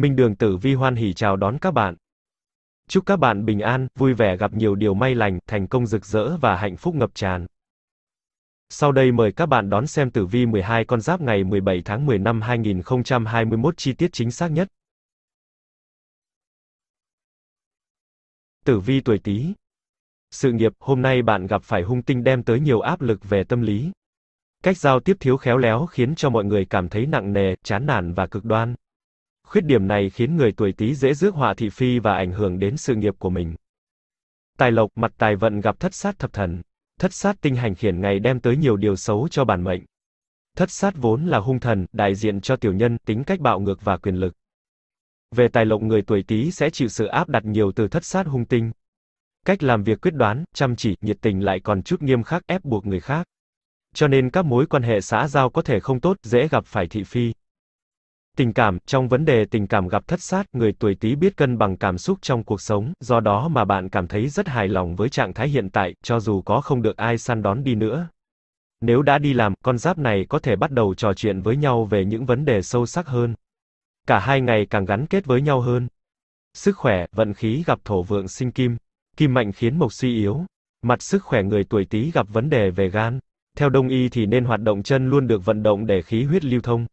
Minh Đường Tử Vi hoan hỉ chào đón các bạn. Chúc các bạn bình an, vui vẻ gặp nhiều điều may lành, thành công rực rỡ và hạnh phúc ngập tràn. Sau đây mời các bạn đón xem tử vi 12 con giáp ngày 17 tháng 10 năm 2021 chi tiết chính xác nhất. Tử vi tuổi Tý. Sự nghiệp, hôm nay bạn gặp phải hung tinh đem tới nhiều áp lực về tâm lý. Cách giao tiếp thiếu khéo léo khiến cho mọi người cảm thấy nặng nề, chán nản và cực đoan. Khuyết điểm này khiến người tuổi Tý dễ rước họa thị phi và ảnh hưởng đến sự nghiệp của mình. Tài lộc mặt tài vận gặp thất sát thập thần. Thất sát tinh hành khiển ngày đem tới nhiều điều xấu cho bản mệnh. Thất sát vốn là hung thần, đại diện cho tiểu nhân, tính cách bạo ngược và quyền lực. Về tài lộc người tuổi Tý sẽ chịu sự áp đặt nhiều từ thất sát hung tinh. Cách làm việc quyết đoán, chăm chỉ, nhiệt tình lại còn chút nghiêm khắc ép buộc người khác. Cho nên các mối quan hệ xã giao có thể không tốt, dễ gặp phải thị phi. Tình cảm, trong vấn đề tình cảm gặp thất sát, người tuổi Tý biết cân bằng cảm xúc trong cuộc sống, do đó mà bạn cảm thấy rất hài lòng với trạng thái hiện tại, cho dù có không được ai săn đón đi nữa. Nếu đã đi làm, con giáp này có thể bắt đầu trò chuyện với nhau về những vấn đề sâu sắc hơn. Cả hai ngày càng gắn kết với nhau hơn. Sức khỏe, vận khí gặp thổ vượng sinh kim, kim mạnh khiến mộc suy yếu. Mặt sức khỏe người tuổi Tý gặp vấn đề về gan. Theo đông y thì nên hoạt động chân luôn được vận động để khí huyết lưu thông.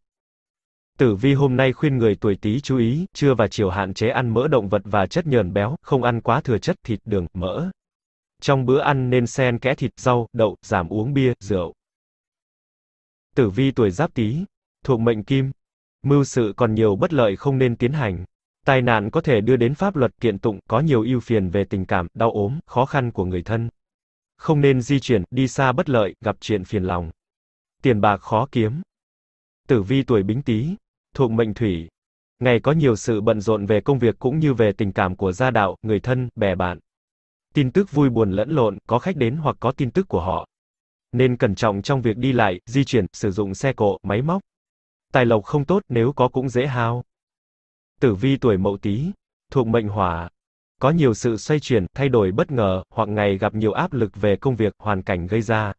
Tử vi hôm nay khuyên người tuổi Tý chú ý, trưa và chiều hạn chế ăn mỡ động vật và chất nhờn béo, không ăn quá thừa chất thịt, đường, mỡ. Trong bữa ăn nên xen kẽ thịt, rau, đậu, giảm uống bia, rượu. Tử vi tuổi Giáp Tý, thuộc mệnh Kim, mưu sự còn nhiều bất lợi không nên tiến hành. Tai nạn có thể đưa đến pháp luật kiện tụng, có nhiều ưu phiền về tình cảm, đau ốm, khó khăn của người thân. Không nên di chuyển, đi xa bất lợi, gặp chuyện phiền lòng. Tiền bạc khó kiếm. Tử vi tuổi Bính Tý, thuộc mệnh thủy. Ngày có nhiều sự bận rộn về công việc cũng như về tình cảm của gia đạo, người thân, bè bạn. Tin tức vui buồn lẫn lộn, có khách đến hoặc có tin tức của họ. Nên cẩn trọng trong việc đi lại, di chuyển, sử dụng xe cộ, máy móc. Tài lộc không tốt, nếu có cũng dễ hao. Tử vi tuổi mậu tí, thuộc mệnh hỏa. Có nhiều sự xoay chuyển, thay đổi bất ngờ, hoặc ngày gặp nhiều áp lực về công việc, hoàn cảnh gây ra.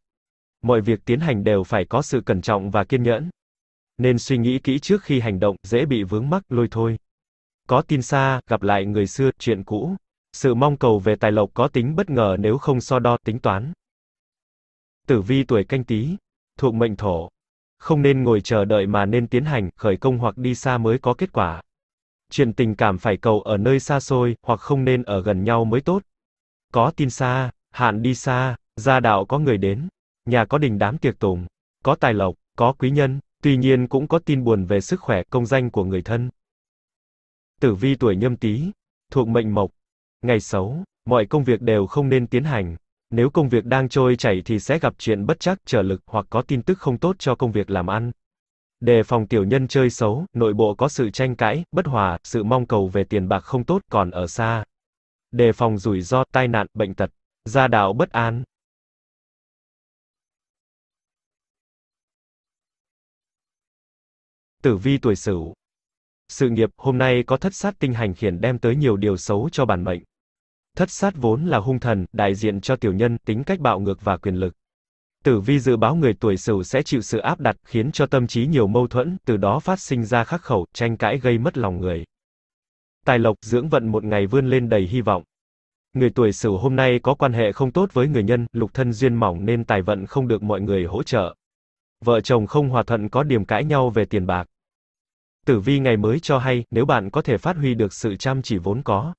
Mọi việc tiến hành đều phải có sự cẩn trọng và kiên nhẫn nên suy nghĩ kỹ trước khi hành động, dễ bị vướng mắc lôi thôi. Có tin xa, gặp lại người xưa, chuyện cũ. Sự mong cầu về tài lộc có tính bất ngờ nếu không so đo tính toán. Tử vi tuổi canh tí, thuộc mệnh thổ. Không nên ngồi chờ đợi mà nên tiến hành, khởi công hoặc đi xa mới có kết quả. Chuyện tình cảm phải cầu ở nơi xa xôi, hoặc không nên ở gần nhau mới tốt. Có tin xa, hạn đi xa, gia đạo có người đến, nhà có đình đám tiệc tùng, có tài lộc, có quý nhân, Tuy nhiên cũng có tin buồn về sức khỏe công danh của người thân. Tử vi tuổi nhâm tý, thuộc mệnh mộc. Ngày xấu, mọi công việc đều không nên tiến hành. Nếu công việc đang trôi chảy thì sẽ gặp chuyện bất chắc, trở lực hoặc có tin tức không tốt cho công việc làm ăn. Đề phòng tiểu nhân chơi xấu, nội bộ có sự tranh cãi, bất hòa, sự mong cầu về tiền bạc không tốt còn ở xa. Đề phòng rủi ro, tai nạn, bệnh tật, gia đạo bất an. Tử vi tuổi Sửu. Sự nghiệp hôm nay có thất sát tinh hành khiển đem tới nhiều điều xấu cho bản mệnh. Thất sát vốn là hung thần, đại diện cho tiểu nhân, tính cách bạo ngược và quyền lực. Tử vi dự báo người tuổi Sửu sẽ chịu sự áp đặt, khiến cho tâm trí nhiều mâu thuẫn, từ đó phát sinh ra khắc khẩu, tranh cãi gây mất lòng người. Tài lộc dưỡng vận một ngày vươn lên đầy hy vọng. Người tuổi Sửu hôm nay có quan hệ không tốt với người nhân, lục thân duyên mỏng nên tài vận không được mọi người hỗ trợ. Vợ chồng không hòa thuận có điểm cãi nhau về tiền bạc. Tử vi ngày mới cho hay, nếu bạn có thể phát huy được sự chăm chỉ vốn có,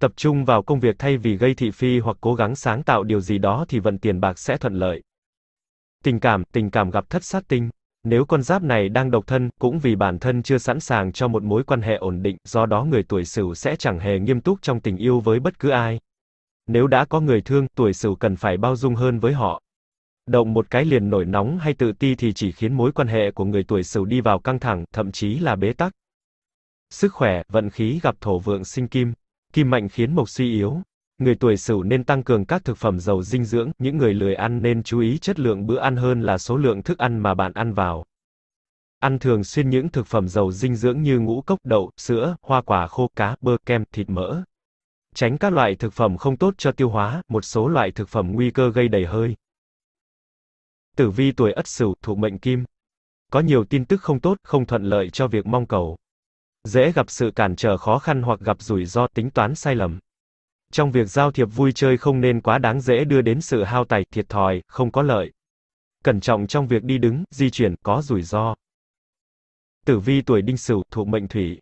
tập trung vào công việc thay vì gây thị phi hoặc cố gắng sáng tạo điều gì đó thì vận tiền bạc sẽ thuận lợi. Tình cảm, tình cảm gặp thất sát tinh. Nếu con giáp này đang độc thân, cũng vì bản thân chưa sẵn sàng cho một mối quan hệ ổn định, do đó người tuổi Sửu sẽ chẳng hề nghiêm túc trong tình yêu với bất cứ ai. Nếu đã có người thương, tuổi Sửu cần phải bao dung hơn với họ. Động một cái liền nổi nóng hay tự ti thì chỉ khiến mối quan hệ của người tuổi Sửu đi vào căng thẳng, thậm chí là bế tắc. Sức khỏe, vận khí gặp thổ vượng sinh kim, kim mạnh khiến mộc suy yếu. Người tuổi Sửu nên tăng cường các thực phẩm giàu dinh dưỡng, những người lười ăn nên chú ý chất lượng bữa ăn hơn là số lượng thức ăn mà bạn ăn vào. Ăn thường xuyên những thực phẩm giàu dinh dưỡng như ngũ cốc, đậu, sữa, hoa quả khô, cá, bơ, kem, thịt mỡ. Tránh các loại thực phẩm không tốt cho tiêu hóa, một số loại thực phẩm nguy cơ gây đầy hơi. Tử vi tuổi Ất Sửu, thuộc mệnh Kim. Có nhiều tin tức không tốt, không thuận lợi cho việc mong cầu. Dễ gặp sự cản trở khó khăn hoặc gặp rủi ro tính toán sai lầm. Trong việc giao thiệp vui chơi không nên quá đáng dễ đưa đến sự hao tài, thiệt thòi, không có lợi. Cẩn trọng trong việc đi đứng, di chuyển, có rủi ro. Tử vi tuổi Đinh Sửu, thuộc mệnh Thủy.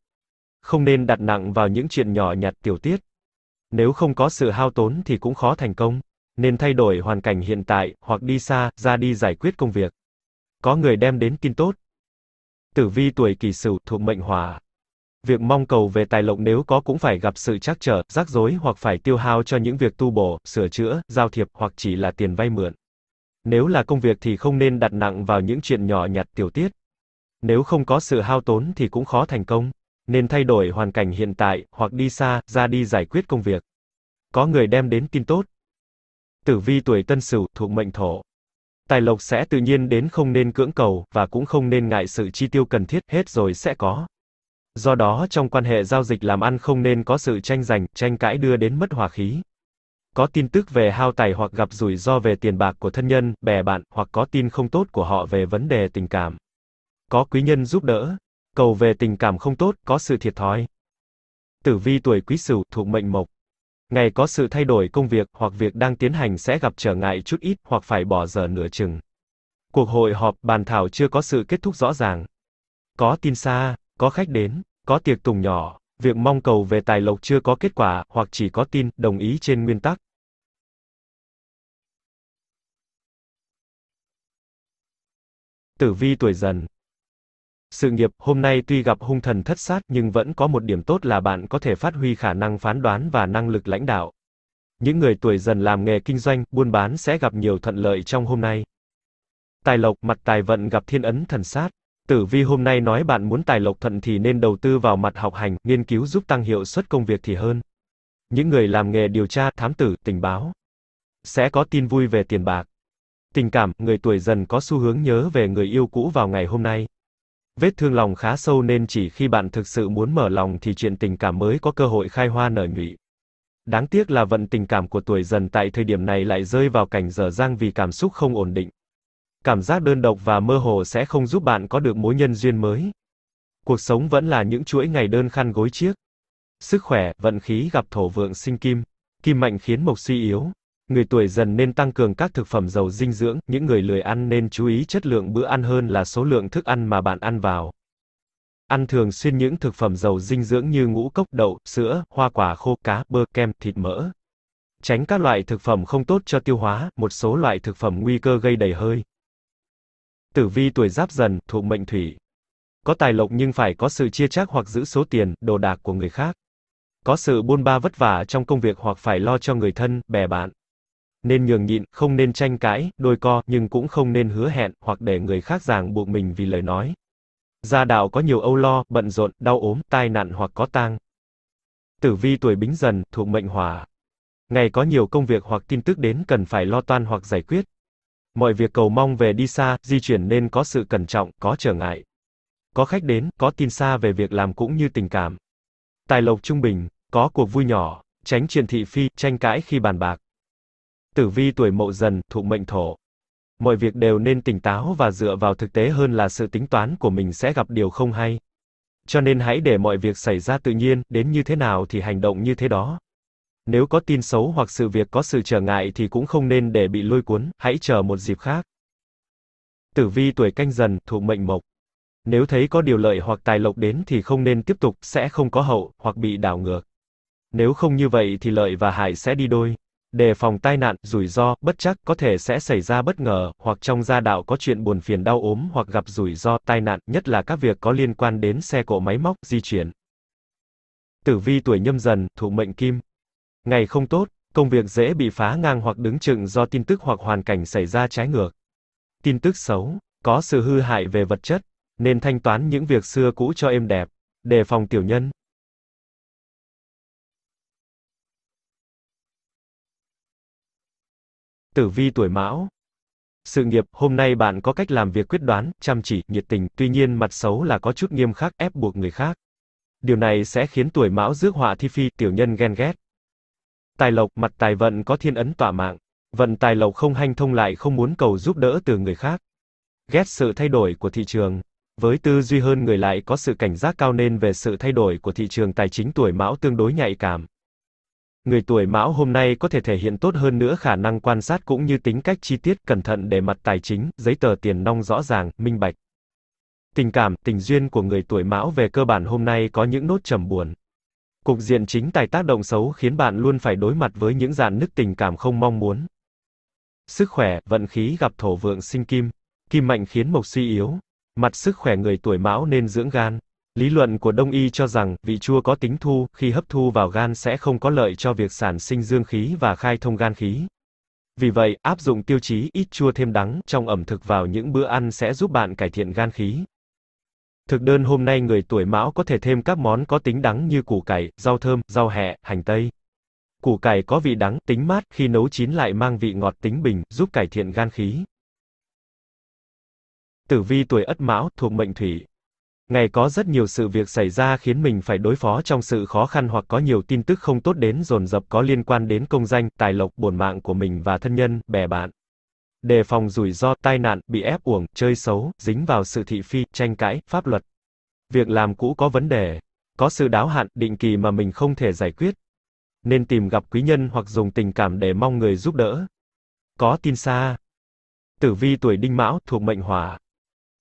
Không nên đặt nặng vào những chuyện nhỏ nhặt tiểu tiết. Nếu không có sự hao tốn thì cũng khó thành công nên thay đổi hoàn cảnh hiện tại, hoặc đi xa, ra đi giải quyết công việc. Có người đem đến tin tốt. Tử vi tuổi kỷ sửu thuộc mệnh hỏa. Việc mong cầu về tài lộc nếu có cũng phải gặp sự trắc trở, rắc rối hoặc phải tiêu hao cho những việc tu bổ, sửa chữa, giao thiệp hoặc chỉ là tiền vay mượn. Nếu là công việc thì không nên đặt nặng vào những chuyện nhỏ nhặt tiểu tiết. Nếu không có sự hao tốn thì cũng khó thành công, nên thay đổi hoàn cảnh hiện tại, hoặc đi xa, ra đi giải quyết công việc. Có người đem đến tin tốt. Tử vi tuổi Tân Sửu thuộc mệnh Thổ. Tài lộc sẽ tự nhiên đến không nên cưỡng cầu và cũng không nên ngại sự chi tiêu cần thiết, hết rồi sẽ có. Do đó trong quan hệ giao dịch làm ăn không nên có sự tranh giành, tranh cãi đưa đến mất hòa khí. Có tin tức về hao tài hoặc gặp rủi ro về tiền bạc của thân nhân, bè bạn hoặc có tin không tốt của họ về vấn đề tình cảm. Có quý nhân giúp đỡ, cầu về tình cảm không tốt, có sự thiệt thòi. Tử vi tuổi Quý Sửu thuộc mệnh Mộc. Ngày có sự thay đổi công việc hoặc việc đang tiến hành sẽ gặp trở ngại chút ít hoặc phải bỏ giờ nửa chừng. Cuộc hội họp bàn thảo chưa có sự kết thúc rõ ràng. Có tin xa, có khách đến, có tiệc tùng nhỏ, việc mong cầu về tài lộc chưa có kết quả hoặc chỉ có tin đồng ý trên nguyên tắc. Tử vi tuổi dần, sự nghiệp, hôm nay tuy gặp hung thần thất sát nhưng vẫn có một điểm tốt là bạn có thể phát huy khả năng phán đoán và năng lực lãnh đạo. Những người tuổi dần làm nghề kinh doanh, buôn bán sẽ gặp nhiều thuận lợi trong hôm nay. Tài lộc, mặt tài vận gặp thiên ấn thần sát. Tử vi hôm nay nói bạn muốn tài lộc thuận thì nên đầu tư vào mặt học hành, nghiên cứu giúp tăng hiệu suất công việc thì hơn. Những người làm nghề điều tra, thám tử, tình báo sẽ có tin vui về tiền bạc. Tình cảm, người tuổi dần có xu hướng nhớ về người yêu cũ vào ngày hôm nay. Vết thương lòng khá sâu nên chỉ khi bạn thực sự muốn mở lòng thì chuyện tình cảm mới có cơ hội khai hoa nở nhụy. Đáng tiếc là vận tình cảm của tuổi dần tại thời điểm này lại rơi vào cảnh dở dang vì cảm xúc không ổn định. Cảm giác đơn độc và mơ hồ sẽ không giúp bạn có được mối nhân duyên mới. Cuộc sống vẫn là những chuỗi ngày đơn khăn gối chiếc. Sức khỏe, vận khí gặp thổ vượng sinh kim, kim mạnh khiến mộc suy yếu, Người tuổi dần nên tăng cường các thực phẩm giàu dinh dưỡng, những người lười ăn nên chú ý chất lượng bữa ăn hơn là số lượng thức ăn mà bạn ăn vào. Ăn thường xuyên những thực phẩm giàu dinh dưỡng như ngũ cốc, đậu, sữa, hoa quả khô, cá, bơ, kem, thịt mỡ. Tránh các loại thực phẩm không tốt cho tiêu hóa, một số loại thực phẩm nguy cơ gây đầy hơi. Tử vi tuổi giáp dần, thuộc mệnh thủy. Có tài lộc nhưng phải có sự chia chác hoặc giữ số tiền, đồ đạc của người khác. Có sự buôn ba vất vả trong công việc hoặc phải lo cho người thân, bè bạn nên nhường nhịn, không nên tranh cãi, đôi co, nhưng cũng không nên hứa hẹn, hoặc để người khác ràng buộc mình vì lời nói. Gia đạo có nhiều âu lo, bận rộn, đau ốm, tai nạn hoặc có tang. Tử vi tuổi bính dần, thuộc mệnh hỏa. Ngày có nhiều công việc hoặc tin tức đến cần phải lo toan hoặc giải quyết. Mọi việc cầu mong về đi xa, di chuyển nên có sự cẩn trọng, có trở ngại. Có khách đến, có tin xa về việc làm cũng như tình cảm. Tài lộc trung bình, có cuộc vui nhỏ, tránh chuyện thị phi, tranh cãi khi bàn bạc. Tử vi tuổi mậu dần, thụ mệnh thổ. Mọi việc đều nên tỉnh táo và dựa vào thực tế hơn là sự tính toán của mình sẽ gặp điều không hay. Cho nên hãy để mọi việc xảy ra tự nhiên, đến như thế nào thì hành động như thế đó. Nếu có tin xấu hoặc sự việc có sự trở ngại thì cũng không nên để bị lôi cuốn, hãy chờ một dịp khác. Tử vi tuổi canh dần, thụ mệnh mộc. Nếu thấy có điều lợi hoặc tài lộc đến thì không nên tiếp tục, sẽ không có hậu, hoặc bị đảo ngược. Nếu không như vậy thì lợi và hại sẽ đi đôi. Đề phòng tai nạn, rủi ro, bất chắc có thể sẽ xảy ra bất ngờ, hoặc trong gia đạo có chuyện buồn phiền đau ốm hoặc gặp rủi ro, tai nạn, nhất là các việc có liên quan đến xe cộ máy móc, di chuyển. Tử vi tuổi nhâm dần, thụ mệnh kim. Ngày không tốt, công việc dễ bị phá ngang hoặc đứng chừng do tin tức hoặc hoàn cảnh xảy ra trái ngược. Tin tức xấu, có sự hư hại về vật chất, nên thanh toán những việc xưa cũ cho êm đẹp, đề phòng tiểu nhân. Tử vi tuổi Mão. Sự nghiệp, hôm nay bạn có cách làm việc quyết đoán, chăm chỉ, nhiệt tình, tuy nhiên mặt xấu là có chút nghiêm khắc ép buộc người khác. Điều này sẽ khiến tuổi Mão rước họa thi phi, tiểu nhân ghen ghét. Tài lộc, mặt tài vận có thiên ấn tỏa mạng, vận tài lộc không hanh thông lại không muốn cầu giúp đỡ từ người khác. Ghét sự thay đổi của thị trường. Với tư duy hơn người lại có sự cảnh giác cao nên về sự thay đổi của thị trường tài chính tuổi Mão tương đối nhạy cảm. Người tuổi mão hôm nay có thể thể hiện tốt hơn nữa khả năng quan sát cũng như tính cách chi tiết, cẩn thận để mặt tài chính, giấy tờ tiền nong rõ ràng, minh bạch. Tình cảm, tình duyên của người tuổi mão về cơ bản hôm nay có những nốt trầm buồn. Cục diện chính tài tác động xấu khiến bạn luôn phải đối mặt với những dạn nứt tình cảm không mong muốn. Sức khỏe, vận khí gặp thổ vượng sinh kim. Kim mạnh khiến mộc suy yếu. Mặt sức khỏe người tuổi mão nên dưỡng gan. Lý luận của Đông y cho rằng, vị chua có tính thu, khi hấp thu vào gan sẽ không có lợi cho việc sản sinh dương khí và khai thông gan khí. Vì vậy, áp dụng tiêu chí ít chua thêm đắng trong ẩm thực vào những bữa ăn sẽ giúp bạn cải thiện gan khí. Thực đơn hôm nay người tuổi mão có thể thêm các món có tính đắng như củ cải, rau thơm, rau hẹ, hành tây. Củ cải có vị đắng, tính mát, khi nấu chín lại mang vị ngọt tính bình, giúp cải thiện gan khí. Tử vi tuổi Ất Mão thuộc mệnh Thủy, Ngày có rất nhiều sự việc xảy ra khiến mình phải đối phó trong sự khó khăn hoặc có nhiều tin tức không tốt đến dồn dập có liên quan đến công danh, tài lộc, buồn mạng của mình và thân nhân, bè bạn. Đề phòng rủi ro, tai nạn, bị ép uổng, chơi xấu, dính vào sự thị phi, tranh cãi, pháp luật. Việc làm cũ có vấn đề, có sự đáo hạn, định kỳ mà mình không thể giải quyết. Nên tìm gặp quý nhân hoặc dùng tình cảm để mong người giúp đỡ. Có tin xa. Tử vi tuổi đinh mão thuộc mệnh hỏa.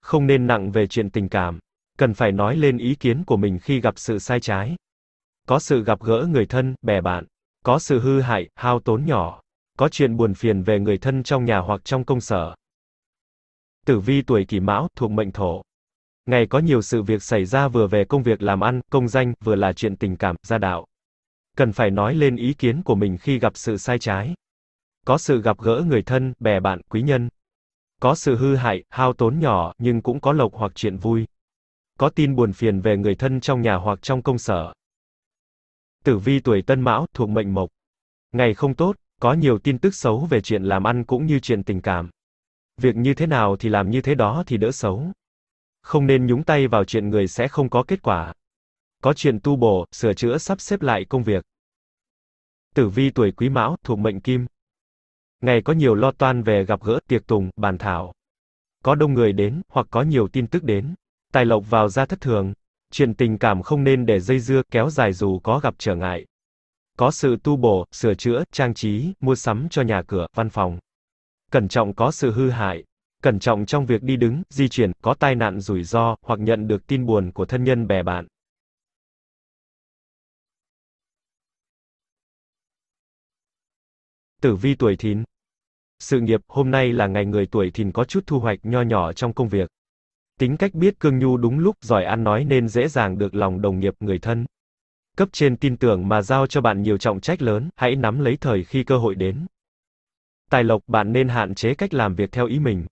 Không nên nặng về chuyện tình cảm cần phải nói lên ý kiến của mình khi gặp sự sai trái. Có sự gặp gỡ người thân, bè bạn, có sự hư hại, hao tốn nhỏ, có chuyện buồn phiền về người thân trong nhà hoặc trong công sở. Tử vi tuổi Kỷ Mão thuộc mệnh Thổ. Ngày có nhiều sự việc xảy ra vừa về công việc làm ăn, công danh, vừa là chuyện tình cảm, gia đạo. Cần phải nói lên ý kiến của mình khi gặp sự sai trái. Có sự gặp gỡ người thân, bè bạn, quý nhân. Có sự hư hại, hao tốn nhỏ, nhưng cũng có lộc hoặc chuyện vui có tin buồn phiền về người thân trong nhà hoặc trong công sở. Tử vi tuổi Tân Mão thuộc mệnh Mộc. Ngày không tốt, có nhiều tin tức xấu về chuyện làm ăn cũng như chuyện tình cảm. Việc như thế nào thì làm như thế đó thì đỡ xấu. Không nên nhúng tay vào chuyện người sẽ không có kết quả. Có chuyện tu bổ, sửa chữa sắp xếp lại công việc. Tử vi tuổi Quý Mão thuộc mệnh Kim. Ngày có nhiều lo toan về gặp gỡ, tiệc tùng, bàn thảo. Có đông người đến, hoặc có nhiều tin tức đến tài lộc vào ra thất thường. Chuyện tình cảm không nên để dây dưa, kéo dài dù có gặp trở ngại. Có sự tu bổ, sửa chữa, trang trí, mua sắm cho nhà cửa, văn phòng. Cẩn trọng có sự hư hại. Cẩn trọng trong việc đi đứng, di chuyển, có tai nạn rủi ro, hoặc nhận được tin buồn của thân nhân bè bạn. Tử vi tuổi thìn. Sự nghiệp, hôm nay là ngày người tuổi thìn có chút thu hoạch nho nhỏ trong công việc. Tính cách biết cương nhu đúng lúc giỏi ăn nói nên dễ dàng được lòng đồng nghiệp người thân. Cấp trên tin tưởng mà giao cho bạn nhiều trọng trách lớn, hãy nắm lấy thời khi cơ hội đến. Tài lộc bạn nên hạn chế cách làm việc theo ý mình.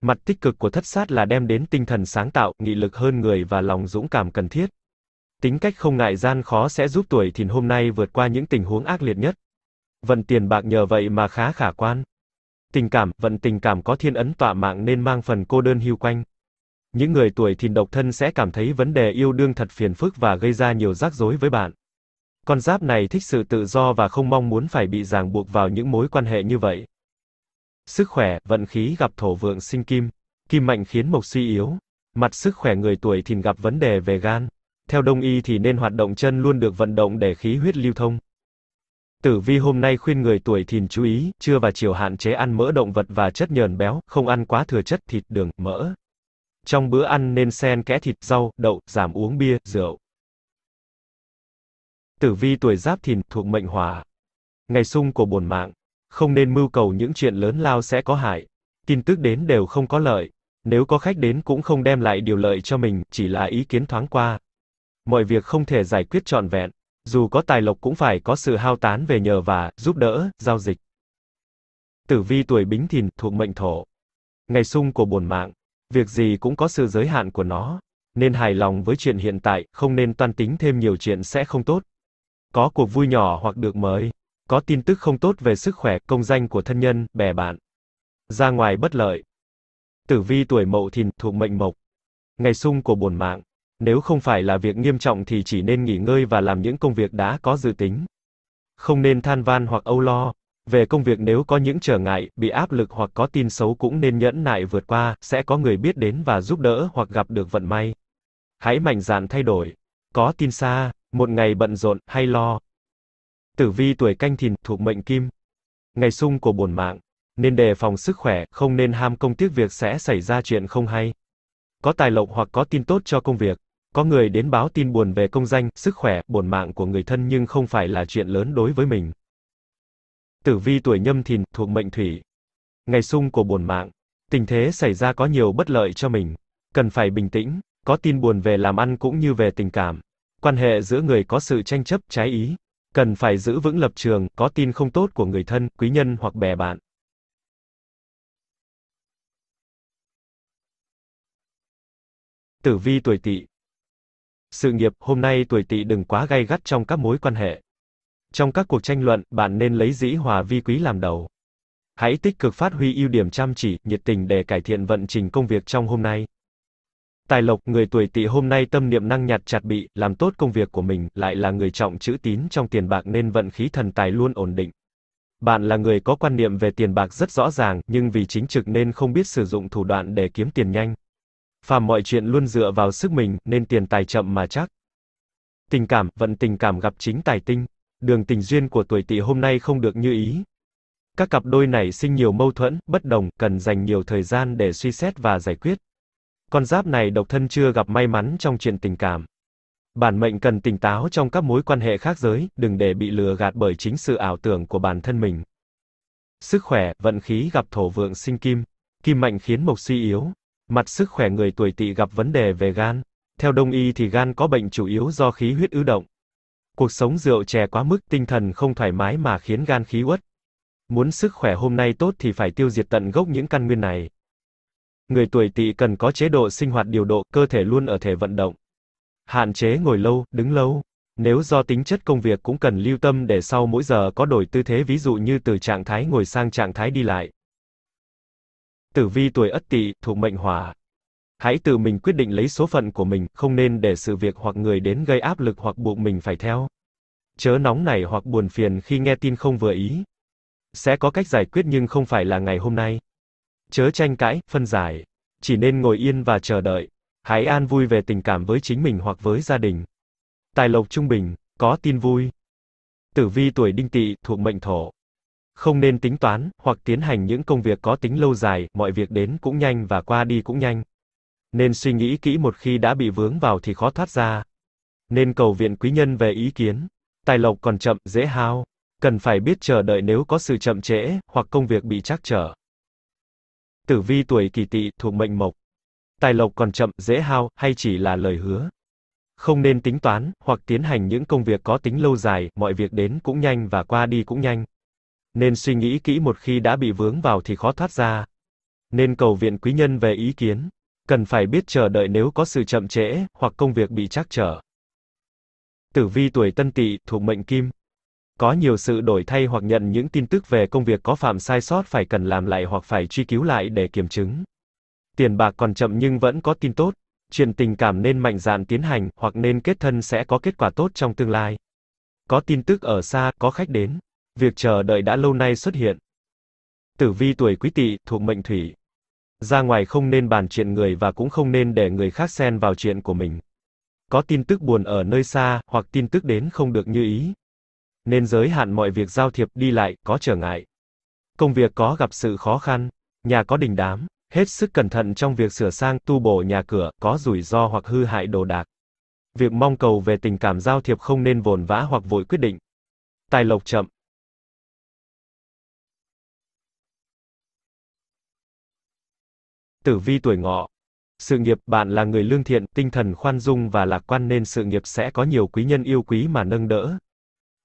Mặt tích cực của thất sát là đem đến tinh thần sáng tạo, nghị lực hơn người và lòng dũng cảm cần thiết. Tính cách không ngại gian khó sẽ giúp tuổi thìn hôm nay vượt qua những tình huống ác liệt nhất. Vận tiền bạc nhờ vậy mà khá khả quan. Tình cảm, vận tình cảm có thiên ấn tọa mạng nên mang phần cô đơn hưu quanh. Những người tuổi thìn độc thân sẽ cảm thấy vấn đề yêu đương thật phiền phức và gây ra nhiều rắc rối với bạn. Con giáp này thích sự tự do và không mong muốn phải bị ràng buộc vào những mối quan hệ như vậy. Sức khỏe, vận khí gặp thổ vượng sinh kim, kim mạnh khiến mộc suy yếu. Mặt sức khỏe người tuổi thìn gặp vấn đề về gan. Theo đông y thì nên hoạt động chân luôn được vận động để khí huyết lưu thông. Tử vi hôm nay khuyên người tuổi thìn chú ý, trưa và chiều hạn chế ăn mỡ động vật và chất nhờn béo, không ăn quá thừa chất thịt, đường, mỡ. Trong bữa ăn nên xen kẽ thịt, rau, đậu, giảm uống bia, rượu. Tử vi tuổi giáp thìn thuộc mệnh hỏa. Ngày sung của bổn mạng. Không nên mưu cầu những chuyện lớn lao sẽ có hại. Tin tức đến đều không có lợi. Nếu có khách đến cũng không đem lại điều lợi cho mình, chỉ là ý kiến thoáng qua. Mọi việc không thể giải quyết trọn vẹn. Dù có tài lộc cũng phải có sự hao tán về nhờ và, giúp đỡ, giao dịch. Tử vi tuổi bính thìn thuộc mệnh thổ. Ngày sung của bổn mạng. Việc gì cũng có sự giới hạn của nó. Nên hài lòng với chuyện hiện tại, không nên toan tính thêm nhiều chuyện sẽ không tốt. Có cuộc vui nhỏ hoặc được mời. Có tin tức không tốt về sức khỏe, công danh của thân nhân, bè bạn. Ra ngoài bất lợi. Tử vi tuổi mậu thìn thuộc mệnh mộc. Ngày sung của bổn mạng. Nếu không phải là việc nghiêm trọng thì chỉ nên nghỉ ngơi và làm những công việc đã có dự tính. Không nên than van hoặc âu lo. Về công việc nếu có những trở ngại, bị áp lực hoặc có tin xấu cũng nên nhẫn nại vượt qua, sẽ có người biết đến và giúp đỡ hoặc gặp được vận may. Hãy mạnh dạn thay đổi. Có tin xa, một ngày bận rộn, hay lo. Tử vi tuổi canh thìn, thuộc mệnh kim. Ngày sung của bổn mạng. Nên đề phòng sức khỏe, không nên ham công tiếc việc sẽ xảy ra chuyện không hay. Có tài lộc hoặc có tin tốt cho công việc. Có người đến báo tin buồn về công danh, sức khỏe, bổn mạng của người thân nhưng không phải là chuyện lớn đối với mình. Tử vi tuổi nhâm thìn, thuộc mệnh thủy. Ngày sung của buồn mạng. Tình thế xảy ra có nhiều bất lợi cho mình. Cần phải bình tĩnh, có tin buồn về làm ăn cũng như về tình cảm. Quan hệ giữa người có sự tranh chấp, trái ý. Cần phải giữ vững lập trường, có tin không tốt của người thân, quý nhân hoặc bè bạn. Tử vi tuổi tỵ. Sự nghiệp, hôm nay tuổi tỵ đừng quá gay gắt trong các mối quan hệ. Trong các cuộc tranh luận, bạn nên lấy dĩ hòa vi quý làm đầu. Hãy tích cực phát huy ưu điểm chăm chỉ, nhiệt tình để cải thiện vận trình công việc trong hôm nay. Tài lộc, người tuổi tỵ hôm nay tâm niệm năng nhặt chặt bị, làm tốt công việc của mình, lại là người trọng chữ tín trong tiền bạc nên vận khí thần tài luôn ổn định. Bạn là người có quan niệm về tiền bạc rất rõ ràng, nhưng vì chính trực nên không biết sử dụng thủ đoạn để kiếm tiền nhanh. Phàm mọi chuyện luôn dựa vào sức mình, nên tiền tài chậm mà chắc. Tình cảm, vận tình cảm gặp chính tài tinh đường tình duyên của tuổi tỵ hôm nay không được như ý. Các cặp đôi này sinh nhiều mâu thuẫn, bất đồng, cần dành nhiều thời gian để suy xét và giải quyết. Con giáp này độc thân chưa gặp may mắn trong chuyện tình cảm. Bản mệnh cần tỉnh táo trong các mối quan hệ khác giới, đừng để bị lừa gạt bởi chính sự ảo tưởng của bản thân mình. Sức khỏe, vận khí gặp thổ vượng sinh kim, kim mạnh khiến mộc suy yếu. Mặt sức khỏe người tuổi tỵ gặp vấn đề về gan. Theo đông y thì gan có bệnh chủ yếu do khí huyết ứ động, Cuộc sống rượu chè quá mức, tinh thần không thoải mái mà khiến gan khí uất. Muốn sức khỏe hôm nay tốt thì phải tiêu diệt tận gốc những căn nguyên này. Người tuổi tỵ cần có chế độ sinh hoạt điều độ, cơ thể luôn ở thể vận động. Hạn chế ngồi lâu, đứng lâu. Nếu do tính chất công việc cũng cần lưu tâm để sau mỗi giờ có đổi tư thế ví dụ như từ trạng thái ngồi sang trạng thái đi lại. Tử vi tuổi Ất Tỵ, thuộc mệnh Hỏa, Hãy tự mình quyết định lấy số phận của mình, không nên để sự việc hoặc người đến gây áp lực hoặc buộc mình phải theo. Chớ nóng nảy hoặc buồn phiền khi nghe tin không vừa ý. Sẽ có cách giải quyết nhưng không phải là ngày hôm nay. Chớ tranh cãi, phân giải. Chỉ nên ngồi yên và chờ đợi. Hãy an vui về tình cảm với chính mình hoặc với gia đình. Tài lộc trung bình, có tin vui. Tử vi tuổi đinh tỵ thuộc mệnh thổ. Không nên tính toán, hoặc tiến hành những công việc có tính lâu dài, mọi việc đến cũng nhanh và qua đi cũng nhanh. Nên suy nghĩ kỹ một khi đã bị vướng vào thì khó thoát ra. Nên cầu viện quý nhân về ý kiến. Tài lộc còn chậm, dễ hao. Cần phải biết chờ đợi nếu có sự chậm trễ, hoặc công việc bị trắc trở. Tử vi tuổi kỷ tỵ thuộc mệnh mộc. Tài lộc còn chậm, dễ hao, hay chỉ là lời hứa. Không nên tính toán, hoặc tiến hành những công việc có tính lâu dài, mọi việc đến cũng nhanh và qua đi cũng nhanh. Nên suy nghĩ kỹ một khi đã bị vướng vào thì khó thoát ra. Nên cầu viện quý nhân về ý kiến cần phải biết chờ đợi nếu có sự chậm trễ, hoặc công việc bị trắc trở. Tử vi tuổi tân tỵ thuộc mệnh kim. Có nhiều sự đổi thay hoặc nhận những tin tức về công việc có phạm sai sót phải cần làm lại hoặc phải truy cứu lại để kiểm chứng. Tiền bạc còn chậm nhưng vẫn có tin tốt. Chuyện tình cảm nên mạnh dạn tiến hành, hoặc nên kết thân sẽ có kết quả tốt trong tương lai. Có tin tức ở xa, có khách đến. Việc chờ đợi đã lâu nay xuất hiện. Tử vi tuổi quý tỵ thuộc mệnh thủy, ra ngoài không nên bàn chuyện người và cũng không nên để người khác xen vào chuyện của mình. Có tin tức buồn ở nơi xa, hoặc tin tức đến không được như ý. Nên giới hạn mọi việc giao thiệp đi lại, có trở ngại. Công việc có gặp sự khó khăn, nhà có đình đám, hết sức cẩn thận trong việc sửa sang, tu bổ nhà cửa, có rủi ro hoặc hư hại đồ đạc. Việc mong cầu về tình cảm giao thiệp không nên vồn vã hoặc vội quyết định. Tài lộc chậm, Tử vi tuổi ngọ. Sự nghiệp, bạn là người lương thiện, tinh thần khoan dung và lạc quan nên sự nghiệp sẽ có nhiều quý nhân yêu quý mà nâng đỡ.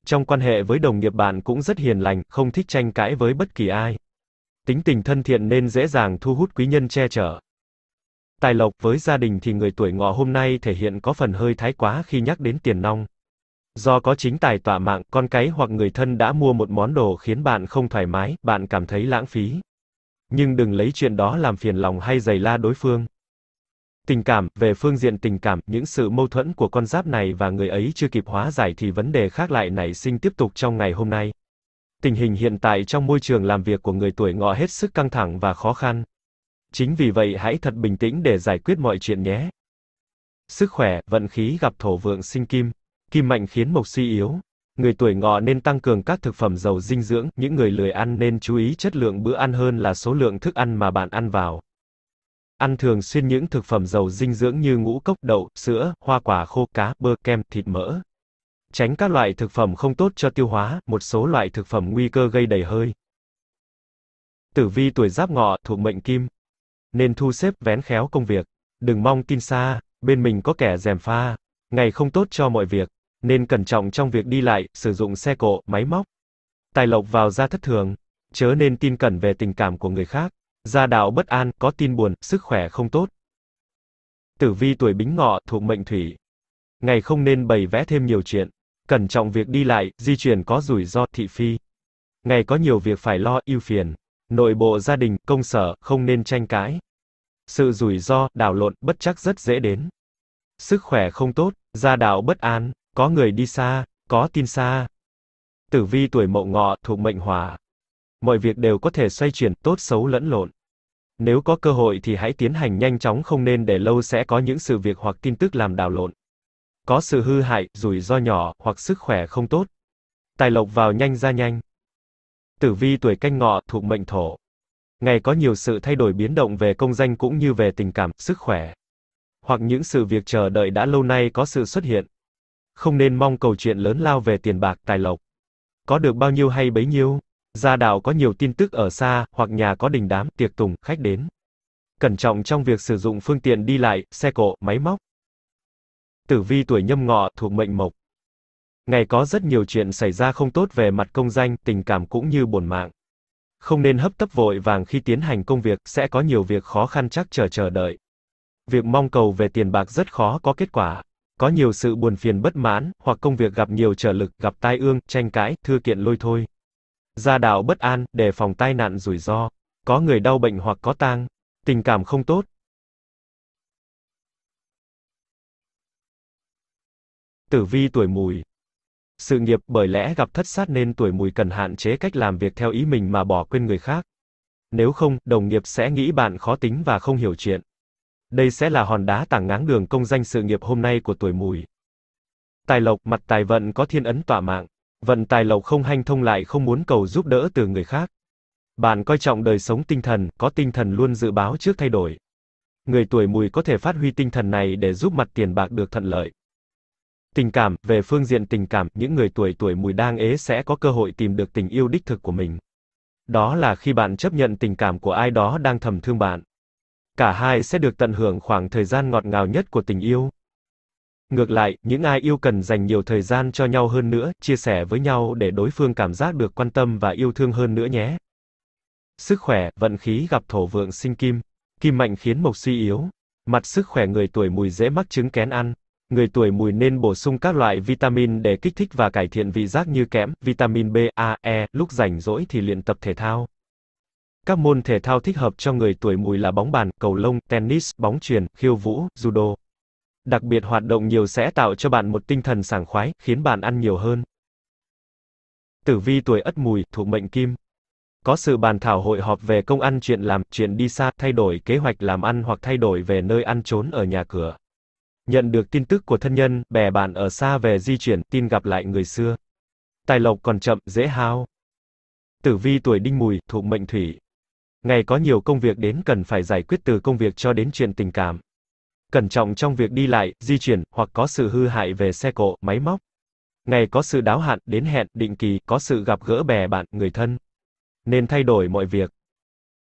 Trong quan hệ với đồng nghiệp bạn cũng rất hiền lành, không thích tranh cãi với bất kỳ ai. Tính tình thân thiện nên dễ dàng thu hút quý nhân che chở. Tài lộc với gia đình thì người tuổi ngọ hôm nay thể hiện có phần hơi thái quá khi nhắc đến tiền nong. Do có chính tài tọa mạng, con cái hoặc người thân đã mua một món đồ khiến bạn không thoải mái, bạn cảm thấy lãng phí nhưng đừng lấy chuyện đó làm phiền lòng hay giày la đối phương. Tình cảm, về phương diện tình cảm, những sự mâu thuẫn của con giáp này và người ấy chưa kịp hóa giải thì vấn đề khác lại nảy sinh tiếp tục trong ngày hôm nay. Tình hình hiện tại trong môi trường làm việc của người tuổi ngọ hết sức căng thẳng và khó khăn. Chính vì vậy hãy thật bình tĩnh để giải quyết mọi chuyện nhé. Sức khỏe, vận khí gặp thổ vượng sinh kim, kim mạnh khiến mộc suy yếu, Người tuổi ngọ nên tăng cường các thực phẩm giàu dinh dưỡng, những người lười ăn nên chú ý chất lượng bữa ăn hơn là số lượng thức ăn mà bạn ăn vào. Ăn thường xuyên những thực phẩm giàu dinh dưỡng như ngũ cốc, đậu, sữa, hoa quả khô, cá, bơ, kem, thịt mỡ. Tránh các loại thực phẩm không tốt cho tiêu hóa, một số loại thực phẩm nguy cơ gây đầy hơi. Tử vi tuổi giáp ngọ thuộc mệnh kim. Nên thu xếp vén khéo công việc. Đừng mong tin xa, bên mình có kẻ dèm pha. Ngày không tốt cho mọi việc nên cẩn trọng trong việc đi lại, sử dụng xe cộ, máy móc. Tài lộc vào ra thất thường, chớ nên tin cẩn về tình cảm của người khác. Gia đạo bất an, có tin buồn, sức khỏe không tốt. Tử vi tuổi bính ngọ, thuộc mệnh thủy. Ngày không nên bày vẽ thêm nhiều chuyện. Cẩn trọng việc đi lại, di chuyển có rủi ro, thị phi. Ngày có nhiều việc phải lo, ưu phiền. Nội bộ gia đình, công sở, không nên tranh cãi. Sự rủi ro, đảo lộn, bất chắc rất dễ đến. Sức khỏe không tốt, gia đạo bất an, có người đi xa, có tin xa. Tử vi tuổi mậu ngọ thuộc mệnh hỏa. Mọi việc đều có thể xoay chuyển, tốt xấu lẫn lộn. Nếu có cơ hội thì hãy tiến hành nhanh chóng không nên để lâu sẽ có những sự việc hoặc tin tức làm đảo lộn. Có sự hư hại, rủi ro nhỏ, hoặc sức khỏe không tốt. Tài lộc vào nhanh ra nhanh. Tử vi tuổi canh ngọ thuộc mệnh thổ. Ngày có nhiều sự thay đổi biến động về công danh cũng như về tình cảm, sức khỏe. Hoặc những sự việc chờ đợi đã lâu nay có sự xuất hiện không nên mong cầu chuyện lớn lao về tiền bạc, tài lộc. Có được bao nhiêu hay bấy nhiêu, gia đạo có nhiều tin tức ở xa, hoặc nhà có đình đám, tiệc tùng, khách đến. Cẩn trọng trong việc sử dụng phương tiện đi lại, xe cộ, máy móc. Tử vi tuổi nhâm ngọ thuộc mệnh mộc. Ngày có rất nhiều chuyện xảy ra không tốt về mặt công danh, tình cảm cũng như buồn mạng. Không nên hấp tấp vội vàng khi tiến hành công việc, sẽ có nhiều việc khó khăn chắc chờ chờ đợi. Việc mong cầu về tiền bạc rất khó có kết quả có nhiều sự buồn phiền bất mãn, hoặc công việc gặp nhiều trở lực, gặp tai ương, tranh cãi, thưa kiện lôi thôi. Gia đạo bất an, đề phòng tai nạn rủi ro, có người đau bệnh hoặc có tang, tình cảm không tốt. Tử vi tuổi mùi Sự nghiệp bởi lẽ gặp thất sát nên tuổi mùi cần hạn chế cách làm việc theo ý mình mà bỏ quên người khác. Nếu không, đồng nghiệp sẽ nghĩ bạn khó tính và không hiểu chuyện. Đây sẽ là hòn đá tảng ngáng đường công danh sự nghiệp hôm nay của tuổi mùi. Tài lộc, mặt tài vận có thiên ấn tỏa mạng. Vận tài lộc không hanh thông lại không muốn cầu giúp đỡ từ người khác. Bạn coi trọng đời sống tinh thần, có tinh thần luôn dự báo trước thay đổi. Người tuổi mùi có thể phát huy tinh thần này để giúp mặt tiền bạc được thuận lợi. Tình cảm, về phương diện tình cảm, những người tuổi tuổi mùi đang ế sẽ có cơ hội tìm được tình yêu đích thực của mình. Đó là khi bạn chấp nhận tình cảm của ai đó đang thầm thương bạn cả hai sẽ được tận hưởng khoảng thời gian ngọt ngào nhất của tình yêu. Ngược lại, những ai yêu cần dành nhiều thời gian cho nhau hơn nữa, chia sẻ với nhau để đối phương cảm giác được quan tâm và yêu thương hơn nữa nhé. Sức khỏe, vận khí gặp thổ vượng sinh kim. Kim mạnh khiến mộc suy yếu. Mặt sức khỏe người tuổi mùi dễ mắc chứng kén ăn. Người tuổi mùi nên bổ sung các loại vitamin để kích thích và cải thiện vị giác như kẽm, vitamin B, A, E, lúc rảnh rỗi thì luyện tập thể thao. Các môn thể thao thích hợp cho người tuổi mùi là bóng bàn, cầu lông, tennis, bóng chuyền, khiêu vũ, judo. Đặc biệt hoạt động nhiều sẽ tạo cho bạn một tinh thần sảng khoái, khiến bạn ăn nhiều hơn. Tử vi tuổi Ất Mùi, thuộc mệnh Kim. Có sự bàn thảo hội họp về công ăn chuyện làm, chuyện đi xa, thay đổi kế hoạch làm ăn hoặc thay đổi về nơi ăn trốn ở nhà cửa. Nhận được tin tức của thân nhân, bè bạn ở xa về di chuyển, tin gặp lại người xưa. Tài lộc còn chậm, dễ hao. Tử vi tuổi Đinh Mùi, thuộc mệnh Thủy, Ngày có nhiều công việc đến cần phải giải quyết từ công việc cho đến chuyện tình cảm. Cẩn trọng trong việc đi lại, di chuyển, hoặc có sự hư hại về xe cộ, máy móc. Ngày có sự đáo hạn, đến hẹn, định kỳ, có sự gặp gỡ bè bạn, người thân. Nên thay đổi mọi việc.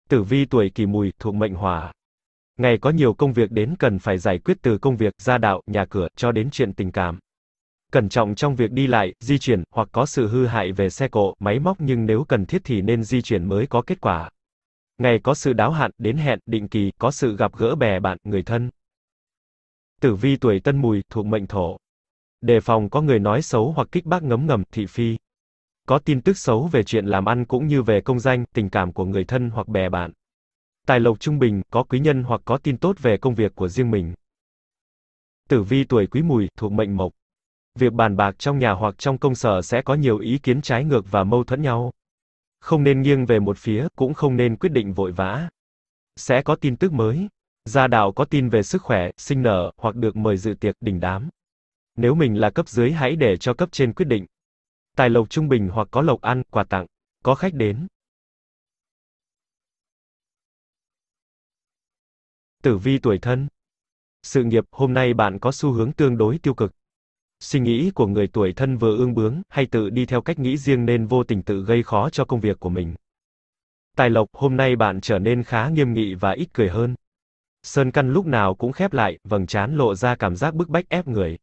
Tử vi tuổi kỷ mùi, thuộc mệnh hỏa. Ngày có nhiều công việc đến cần phải giải quyết từ công việc, gia đạo, nhà cửa, cho đến chuyện tình cảm. Cẩn trọng trong việc đi lại, di chuyển, hoặc có sự hư hại về xe cộ, máy móc nhưng nếu cần thiết thì nên di chuyển mới có kết quả. Ngày có sự đáo hạn, đến hẹn, định kỳ, có sự gặp gỡ bè bạn, người thân. Tử vi tuổi tân mùi, thuộc mệnh thổ. Đề phòng có người nói xấu hoặc kích bác ngấm ngầm, thị phi. Có tin tức xấu về chuyện làm ăn cũng như về công danh, tình cảm của người thân hoặc bè bạn. Tài lộc trung bình, có quý nhân hoặc có tin tốt về công việc của riêng mình. Tử vi tuổi quý mùi, thuộc mệnh mộc. Việc bàn bạc trong nhà hoặc trong công sở sẽ có nhiều ý kiến trái ngược và mâu thuẫn nhau. Không nên nghiêng về một phía, cũng không nên quyết định vội vã. Sẽ có tin tức mới. Gia đạo có tin về sức khỏe, sinh nở, hoặc được mời dự tiệc, đỉnh đám. Nếu mình là cấp dưới hãy để cho cấp trên quyết định. Tài lộc trung bình hoặc có lộc ăn, quà tặng, có khách đến. Tử vi tuổi thân. Sự nghiệp, hôm nay bạn có xu hướng tương đối tiêu cực. Suy nghĩ của người tuổi thân vừa ương bướng, hay tự đi theo cách nghĩ riêng nên vô tình tự gây khó cho công việc của mình. Tài lộc, hôm nay bạn trở nên khá nghiêm nghị và ít cười hơn. Sơn căn lúc nào cũng khép lại, vầng trán lộ ra cảm giác bức bách ép người.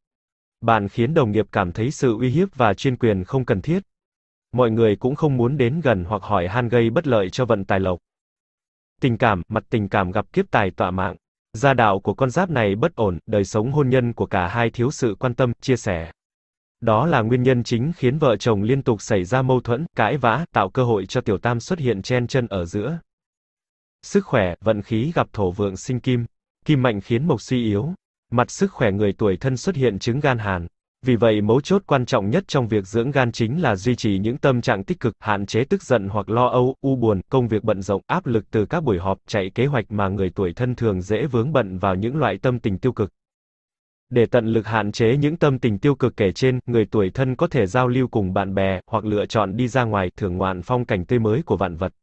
Bạn khiến đồng nghiệp cảm thấy sự uy hiếp và chuyên quyền không cần thiết. Mọi người cũng không muốn đến gần hoặc hỏi han gây bất lợi cho vận tài lộc. Tình cảm, mặt tình cảm gặp kiếp tài tọa mạng. Gia đạo của con giáp này bất ổn, đời sống hôn nhân của cả hai thiếu sự quan tâm, chia sẻ. Đó là nguyên nhân chính khiến vợ chồng liên tục xảy ra mâu thuẫn, cãi vã, tạo cơ hội cho tiểu tam xuất hiện chen chân ở giữa. Sức khỏe, vận khí gặp thổ vượng sinh kim, kim mạnh khiến mộc suy yếu, mặt sức khỏe người tuổi thân xuất hiện chứng gan hàn, vì vậy mấu chốt quan trọng nhất trong việc dưỡng gan chính là duy trì những tâm trạng tích cực, hạn chế tức giận hoặc lo âu, u buồn, công việc bận rộn, áp lực từ các buổi họp, chạy kế hoạch mà người tuổi thân thường dễ vướng bận vào những loại tâm tình tiêu cực. Để tận lực hạn chế những tâm tình tiêu cực kể trên, người tuổi thân có thể giao lưu cùng bạn bè, hoặc lựa chọn đi ra ngoài, thưởng ngoạn phong cảnh tươi mới của vạn vật.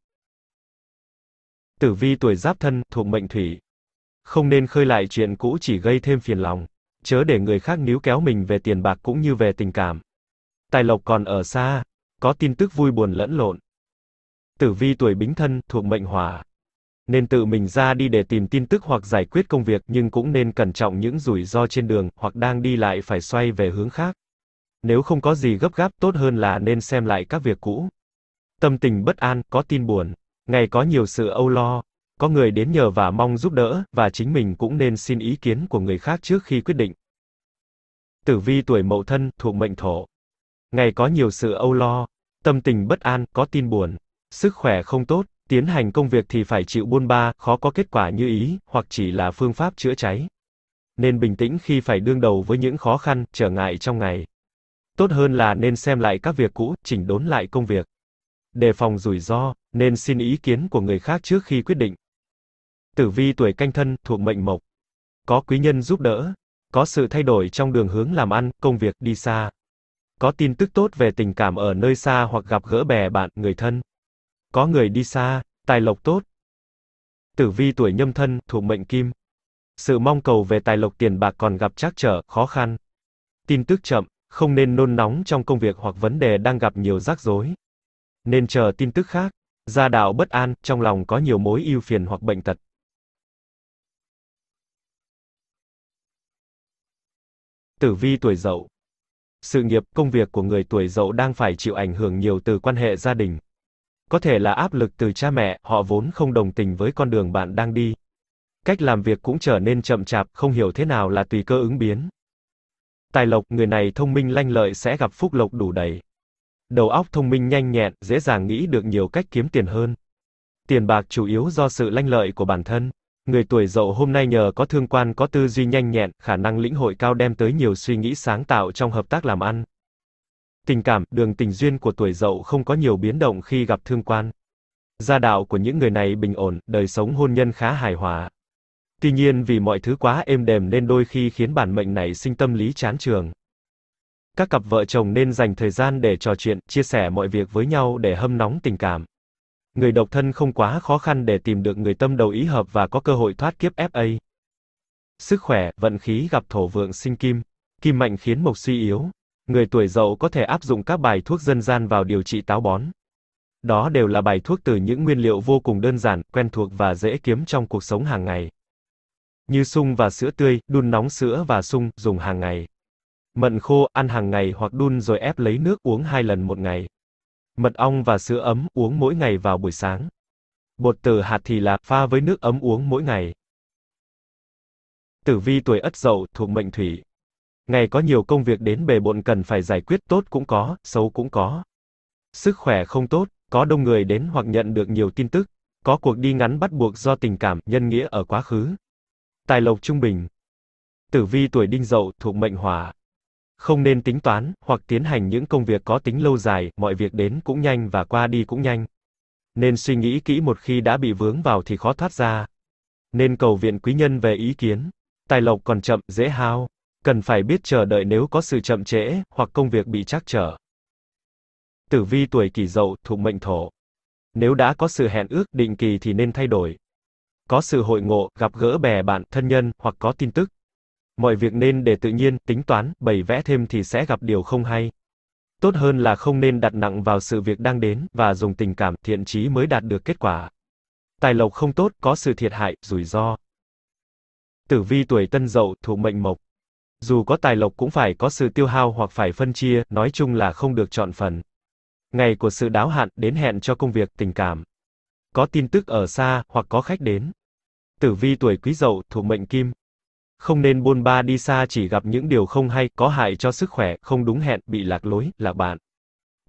Tử vi tuổi giáp thân, thuộc mệnh thủy. Không nên khơi lại chuyện cũ chỉ gây thêm phiền lòng chớ để người khác níu kéo mình về tiền bạc cũng như về tình cảm. Tài lộc còn ở xa, có tin tức vui buồn lẫn lộn. Tử vi tuổi bính thân, thuộc mệnh hỏa. Nên tự mình ra đi để tìm tin tức hoặc giải quyết công việc, nhưng cũng nên cẩn trọng những rủi ro trên đường, hoặc đang đi lại phải xoay về hướng khác. Nếu không có gì gấp gáp, tốt hơn là nên xem lại các việc cũ. Tâm tình bất an, có tin buồn, ngày có nhiều sự âu lo, có người đến nhờ và mong giúp đỡ, và chính mình cũng nên xin ý kiến của người khác trước khi quyết định. Tử vi tuổi mậu thân, thuộc mệnh thổ. Ngày có nhiều sự âu lo, tâm tình bất an, có tin buồn, sức khỏe không tốt, tiến hành công việc thì phải chịu buôn ba, khó có kết quả như ý, hoặc chỉ là phương pháp chữa cháy. Nên bình tĩnh khi phải đương đầu với những khó khăn, trở ngại trong ngày. Tốt hơn là nên xem lại các việc cũ, chỉnh đốn lại công việc. Đề phòng rủi ro, nên xin ý kiến của người khác trước khi quyết định. Tử vi tuổi canh thân, thuộc mệnh mộc. Có quý nhân giúp đỡ, có sự thay đổi trong đường hướng làm ăn, công việc, đi xa. Có tin tức tốt về tình cảm ở nơi xa hoặc gặp gỡ bè bạn, người thân. Có người đi xa, tài lộc tốt. Tử vi tuổi nhâm thân, thuộc mệnh kim. Sự mong cầu về tài lộc tiền bạc còn gặp trắc trở, khó khăn. Tin tức chậm, không nên nôn nóng trong công việc hoặc vấn đề đang gặp nhiều rắc rối. Nên chờ tin tức khác. Gia đạo bất an, trong lòng có nhiều mối ưu phiền hoặc bệnh tật. Tử vi tuổi dậu. Sự nghiệp, công việc của người tuổi dậu đang phải chịu ảnh hưởng nhiều từ quan hệ gia đình. Có thể là áp lực từ cha mẹ, họ vốn không đồng tình với con đường bạn đang đi. Cách làm việc cũng trở nên chậm chạp, không hiểu thế nào là tùy cơ ứng biến. Tài lộc, người này thông minh lanh lợi sẽ gặp phúc lộc đủ đầy. Đầu óc thông minh nhanh nhẹn, dễ dàng nghĩ được nhiều cách kiếm tiền hơn. Tiền bạc chủ yếu do sự lanh lợi của bản thân. Người tuổi dậu hôm nay nhờ có thương quan có tư duy nhanh nhẹn, khả năng lĩnh hội cao đem tới nhiều suy nghĩ sáng tạo trong hợp tác làm ăn. Tình cảm, đường tình duyên của tuổi dậu không có nhiều biến động khi gặp thương quan. Gia đạo của những người này bình ổn, đời sống hôn nhân khá hài hòa. Tuy nhiên vì mọi thứ quá êm đềm nên đôi khi khiến bản mệnh này sinh tâm lý chán trường. Các cặp vợ chồng nên dành thời gian để trò chuyện, chia sẻ mọi việc với nhau để hâm nóng tình cảm người độc thân không quá khó khăn để tìm được người tâm đầu ý hợp và có cơ hội thoát kiếp FA. Sức khỏe, vận khí gặp thổ vượng sinh kim, kim mạnh khiến mộc suy yếu. Người tuổi dậu có thể áp dụng các bài thuốc dân gian vào điều trị táo bón. Đó đều là bài thuốc từ những nguyên liệu vô cùng đơn giản, quen thuộc và dễ kiếm trong cuộc sống hàng ngày. Như sung và sữa tươi, đun nóng sữa và sung, dùng hàng ngày. Mận khô, ăn hàng ngày hoặc đun rồi ép lấy nước uống hai lần một ngày. Mật ong và sữa ấm uống mỗi ngày vào buổi sáng. Bột tử hạt thì là pha với nước ấm uống mỗi ngày. Tử vi tuổi Ất Dậu thuộc mệnh Thủy. Ngày có nhiều công việc đến bề bộn cần phải giải quyết tốt cũng có, xấu cũng có. Sức khỏe không tốt, có đông người đến hoặc nhận được nhiều tin tức, có cuộc đi ngắn bắt buộc do tình cảm, nhân nghĩa ở quá khứ. Tài lộc trung bình. Tử vi tuổi Đinh Dậu thuộc mệnh Hỏa. Không nên tính toán, hoặc tiến hành những công việc có tính lâu dài, mọi việc đến cũng nhanh và qua đi cũng nhanh. Nên suy nghĩ kỹ một khi đã bị vướng vào thì khó thoát ra. Nên cầu viện quý nhân về ý kiến. Tài lộc còn chậm, dễ hao. Cần phải biết chờ đợi nếu có sự chậm trễ, hoặc công việc bị trắc trở. Tử vi tuổi kỷ dậu, thuộc mệnh thổ. Nếu đã có sự hẹn ước định kỳ thì nên thay đổi. Có sự hội ngộ, gặp gỡ bè bạn, thân nhân, hoặc có tin tức. Mọi việc nên để tự nhiên, tính toán, bày vẽ thêm thì sẽ gặp điều không hay. Tốt hơn là không nên đặt nặng vào sự việc đang đến, và dùng tình cảm, thiện trí mới đạt được kết quả. Tài lộc không tốt, có sự thiệt hại, rủi ro. Tử vi tuổi tân dậu, thuộc mệnh mộc. Dù có tài lộc cũng phải có sự tiêu hao hoặc phải phân chia, nói chung là không được chọn phần. Ngày của sự đáo hạn, đến hẹn cho công việc, tình cảm. Có tin tức ở xa, hoặc có khách đến. Tử vi tuổi quý dậu, thuộc mệnh kim không nên buôn ba đi xa chỉ gặp những điều không hay, có hại cho sức khỏe, không đúng hẹn, bị lạc lối, là bạn.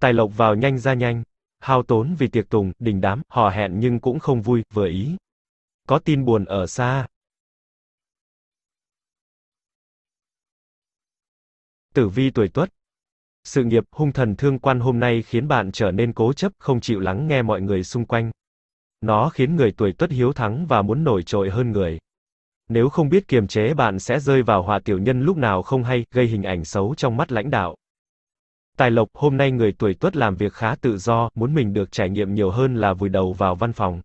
Tài lộc vào nhanh ra nhanh, hao tốn vì tiệc tùng, đình đám, hò hẹn nhưng cũng không vui, vừa ý. Có tin buồn ở xa. Tử vi tuổi tuất. Sự nghiệp, hung thần thương quan hôm nay khiến bạn trở nên cố chấp, không chịu lắng nghe mọi người xung quanh. Nó khiến người tuổi tuất hiếu thắng và muốn nổi trội hơn người. Nếu không biết kiềm chế bạn sẽ rơi vào họa tiểu nhân lúc nào không hay, gây hình ảnh xấu trong mắt lãnh đạo. Tài lộc, hôm nay người tuổi tuất làm việc khá tự do, muốn mình được trải nghiệm nhiều hơn là vùi đầu vào văn phòng.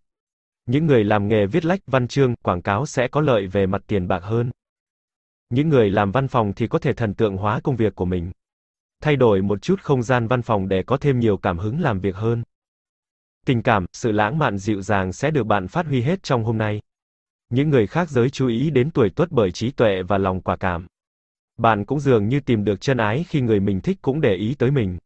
Những người làm nghề viết lách, văn chương, quảng cáo sẽ có lợi về mặt tiền bạc hơn. Những người làm văn phòng thì có thể thần tượng hóa công việc của mình. Thay đổi một chút không gian văn phòng để có thêm nhiều cảm hứng làm việc hơn. Tình cảm, sự lãng mạn dịu dàng sẽ được bạn phát huy hết trong hôm nay. Những người khác giới chú ý đến tuổi tuất bởi trí tuệ và lòng quả cảm. Bạn cũng dường như tìm được chân ái khi người mình thích cũng để ý tới mình.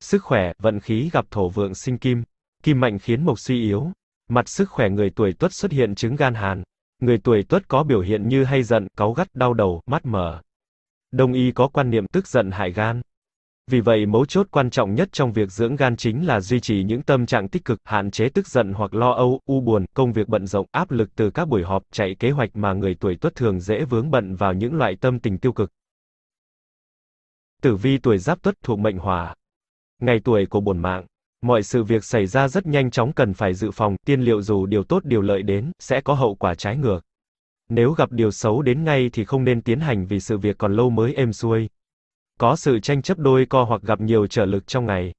Sức khỏe, vận khí gặp thổ vượng sinh kim, kim mạnh khiến mộc suy yếu. Mặt sức khỏe người tuổi tuất xuất hiện chứng gan hàn. Người tuổi tuất có biểu hiện như hay giận, cáu gắt, đau đầu, mắt mờ. Đông y có quan niệm tức giận hại gan. Vì vậy mấu chốt quan trọng nhất trong việc dưỡng gan chính là duy trì những tâm trạng tích cực, hạn chế tức giận hoặc lo âu, u buồn, công việc bận rộn, áp lực từ các buổi họp, chạy kế hoạch mà người tuổi Tuất thường dễ vướng bận vào những loại tâm tình tiêu cực. Tử vi tuổi Giáp Tuất thuộc mệnh Hỏa. Ngày tuổi của bổn mạng, mọi sự việc xảy ra rất nhanh chóng cần phải dự phòng, tiên liệu dù điều tốt điều lợi đến sẽ có hậu quả trái ngược. Nếu gặp điều xấu đến ngay thì không nên tiến hành vì sự việc còn lâu mới êm xuôi có sự tranh chấp đôi co hoặc gặp nhiều trở lực trong ngày.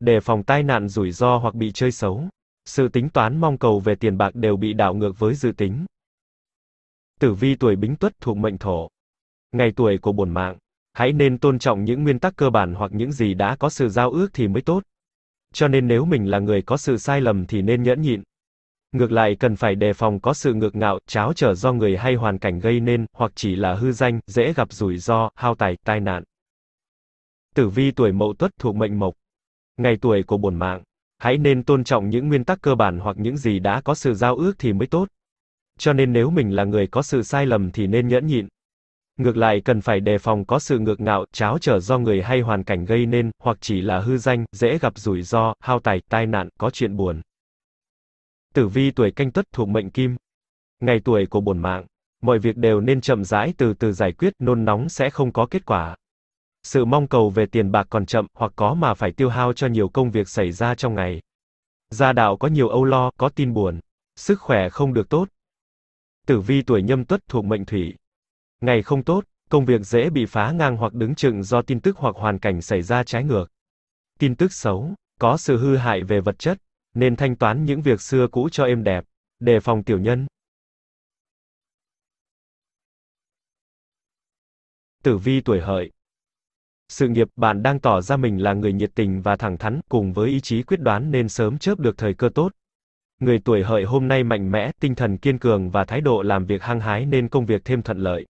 Để phòng tai nạn rủi ro hoặc bị chơi xấu, sự tính toán mong cầu về tiền bạc đều bị đảo ngược với dự tính. Tử vi tuổi Bính Tuất thuộc mệnh Thổ. Ngày tuổi của bổn mạng, hãy nên tôn trọng những nguyên tắc cơ bản hoặc những gì đã có sự giao ước thì mới tốt. Cho nên nếu mình là người có sự sai lầm thì nên nhẫn nhịn. Ngược lại cần phải đề phòng có sự ngược ngạo, cháo trở do người hay hoàn cảnh gây nên, hoặc chỉ là hư danh, dễ gặp rủi ro, hao tài, tai nạn. Tử vi tuổi mậu tuất thuộc mệnh mộc. Ngày tuổi của bổn mạng. Hãy nên tôn trọng những nguyên tắc cơ bản hoặc những gì đã có sự giao ước thì mới tốt. Cho nên nếu mình là người có sự sai lầm thì nên nhẫn nhịn. Ngược lại cần phải đề phòng có sự ngược ngạo, cháo trở do người hay hoàn cảnh gây nên, hoặc chỉ là hư danh, dễ gặp rủi ro, hao tài, tai nạn, có chuyện buồn. Tử vi tuổi canh tuất thuộc mệnh kim. Ngày tuổi của bổn mạng. Mọi việc đều nên chậm rãi từ từ giải quyết, nôn nóng sẽ không có kết quả sự mong cầu về tiền bạc còn chậm hoặc có mà phải tiêu hao cho nhiều công việc xảy ra trong ngày. Gia đạo có nhiều âu lo, có tin buồn, sức khỏe không được tốt. Tử vi tuổi nhâm tuất thuộc mệnh thủy. Ngày không tốt, công việc dễ bị phá ngang hoặc đứng chừng do tin tức hoặc hoàn cảnh xảy ra trái ngược. Tin tức xấu, có sự hư hại về vật chất, nên thanh toán những việc xưa cũ cho êm đẹp, đề phòng tiểu nhân. Tử vi tuổi hợi, sự nghiệp, bạn đang tỏ ra mình là người nhiệt tình và thẳng thắn, cùng với ý chí quyết đoán nên sớm chớp được thời cơ tốt. Người tuổi hợi hôm nay mạnh mẽ, tinh thần kiên cường và thái độ làm việc hăng hái nên công việc thêm thuận lợi.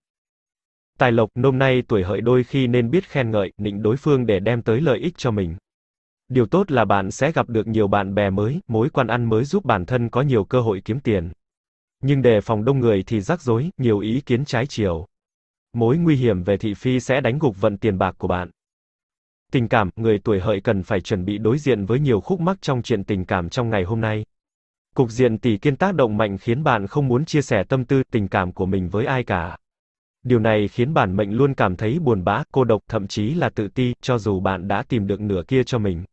Tài lộc, nôm nay tuổi hợi đôi khi nên biết khen ngợi, nịnh đối phương để đem tới lợi ích cho mình. Điều tốt là bạn sẽ gặp được nhiều bạn bè mới, mối quan ăn mới giúp bản thân có nhiều cơ hội kiếm tiền. Nhưng đề phòng đông người thì rắc rối, nhiều ý kiến trái chiều. Mối nguy hiểm về thị phi sẽ đánh gục vận tiền bạc của bạn. Tình cảm, người tuổi hợi cần phải chuẩn bị đối diện với nhiều khúc mắc trong chuyện tình cảm trong ngày hôm nay. Cục diện tỷ kiên tác động mạnh khiến bạn không muốn chia sẻ tâm tư, tình cảm của mình với ai cả. Điều này khiến bản mệnh luôn cảm thấy buồn bã, cô độc, thậm chí là tự ti, cho dù bạn đã tìm được nửa kia cho mình.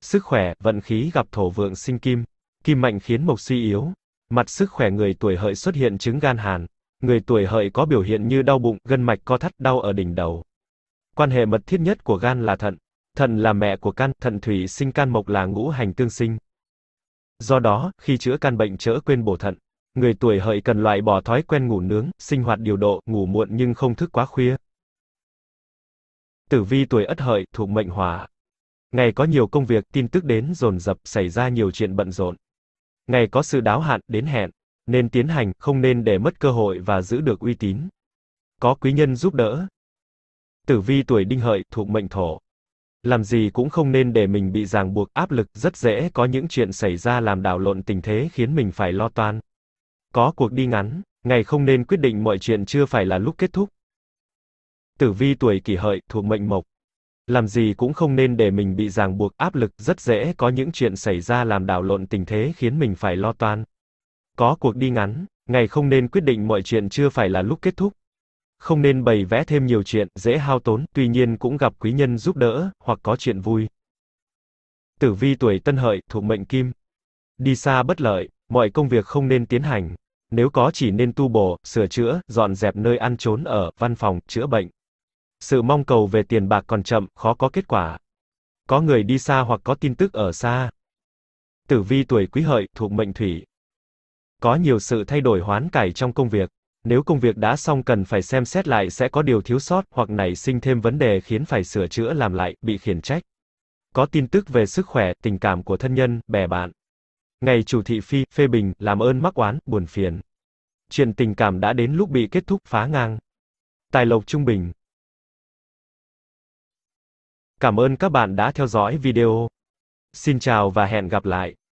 Sức khỏe, vận khí gặp thổ vượng sinh kim. Kim mạnh khiến mộc suy yếu. Mặt sức khỏe người tuổi hợi xuất hiện chứng gan hàn. Người tuổi hợi có biểu hiện như đau bụng, gân mạch co thắt, đau ở đỉnh đầu. Quan hệ mật thiết nhất của gan là thận. Thận là mẹ của can, thận thủy sinh can mộc là ngũ hành tương sinh. Do đó, khi chữa căn bệnh chữa quên bổ thận. Người tuổi hợi cần loại bỏ thói quen ngủ nướng, sinh hoạt điều độ, ngủ muộn nhưng không thức quá khuya. Tử vi tuổi ất hợi, thuộc mệnh hỏa. Ngày có nhiều công việc, tin tức đến dồn dập, xảy ra nhiều chuyện bận rộn. Ngày có sự đáo hạn, đến hẹn, nên tiến hành, không nên để mất cơ hội và giữ được uy tín. Có quý nhân giúp đỡ. Tử vi tuổi đinh hợi thuộc mệnh thổ. Làm gì cũng không nên để mình bị ràng buộc áp lực, rất dễ có những chuyện xảy ra làm đảo lộn tình thế khiến mình phải lo toan. Có cuộc đi ngắn, ngày không nên quyết định mọi chuyện chưa phải là lúc kết thúc. Tử vi tuổi kỷ hợi thuộc mệnh mộc. Làm gì cũng không nên để mình bị ràng buộc áp lực, rất dễ có những chuyện xảy ra làm đảo lộn tình thế khiến mình phải lo toan. Có cuộc đi ngắn, ngày không nên quyết định mọi chuyện chưa phải là lúc kết thúc. Không nên bày vẽ thêm nhiều chuyện, dễ hao tốn, tuy nhiên cũng gặp quý nhân giúp đỡ, hoặc có chuyện vui. Tử vi tuổi tân hợi, thuộc mệnh kim. Đi xa bất lợi, mọi công việc không nên tiến hành. Nếu có chỉ nên tu bổ, sửa chữa, dọn dẹp nơi ăn trốn ở, văn phòng, chữa bệnh. Sự mong cầu về tiền bạc còn chậm, khó có kết quả. Có người đi xa hoặc có tin tức ở xa. Tử vi tuổi quý hợi, thuộc mệnh thủy. Có nhiều sự thay đổi hoán cải trong công việc. Nếu công việc đã xong cần phải xem xét lại sẽ có điều thiếu sót hoặc nảy sinh thêm vấn đề khiến phải sửa chữa làm lại, bị khiển trách. Có tin tức về sức khỏe, tình cảm của thân nhân, bè bạn. Ngày chủ thị phi, phê bình, làm ơn mắc oán, buồn phiền. Chuyện tình cảm đã đến lúc bị kết thúc, phá ngang. Tài lộc trung bình. Cảm ơn các bạn đã theo dõi video. Xin chào và hẹn gặp lại.